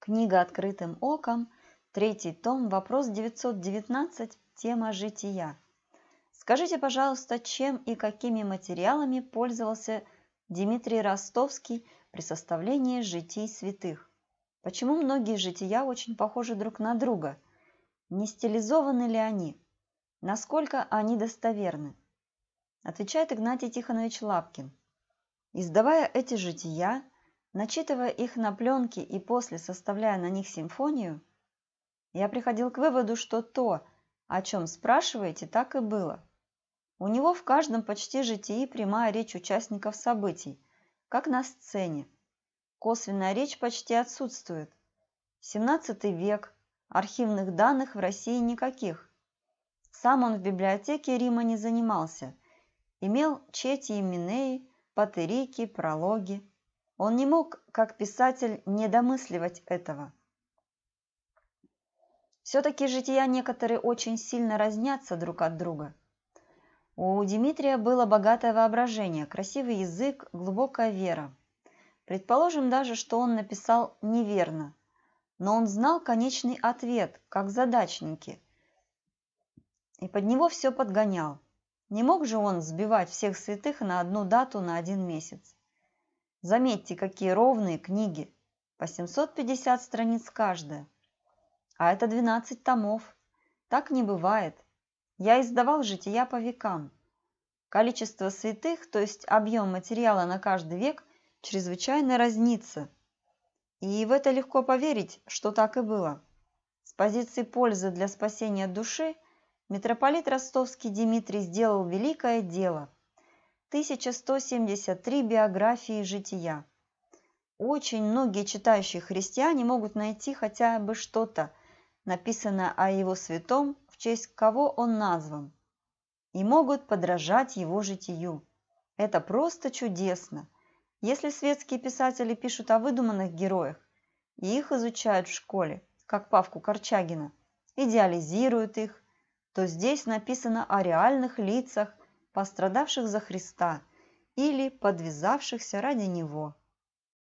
Книга «Открытым оком», третий том, вопрос 919, тема «Жития». Скажите, пожалуйста, чем и какими материалами пользовался Дмитрий Ростовский при составлении житий святых? Почему многие жития очень похожи друг на друга? Не стилизованы ли они? Насколько они достоверны? Отвечает Игнатий Тихонович Лапкин. Издавая эти жития, Начитывая их на пленке и после составляя на них симфонию, я приходил к выводу, что то, о чем спрашиваете, так и было. У него в каждом почти житии прямая речь участников событий, как на сцене. Косвенная речь почти отсутствует. 17 век, архивных данных в России никаких. Сам он в библиотеке Рима не занимался, имел чети и минеи, патерики, прологи – он не мог, как писатель, недомысливать этого. Все-таки жития некоторые очень сильно разнятся друг от друга. У Дмитрия было богатое воображение, красивый язык, глубокая вера. Предположим даже, что он написал неверно, но он знал конечный ответ, как задачники, и под него все подгонял. Не мог же он сбивать всех святых на одну дату на один месяц. Заметьте, какие ровные книги, по 750 страниц каждая. А это 12 томов. Так не бывает. Я издавал жития по векам. Количество святых, то есть объем материала на каждый век, чрезвычайно разнится. И в это легко поверить, что так и было. С позиции пользы для спасения души митрополит Ростовский Дмитрий сделал великое дело – 1173 биографии жития. Очень многие читающие христиане могут найти хотя бы что-то, написанное о его святом, в честь кого он назван, и могут подражать его житию. Это просто чудесно. Если светские писатели пишут о выдуманных героях, и их изучают в школе, как Павку Корчагина, идеализируют их, то здесь написано о реальных лицах пострадавших за Христа или подвязавшихся ради Него.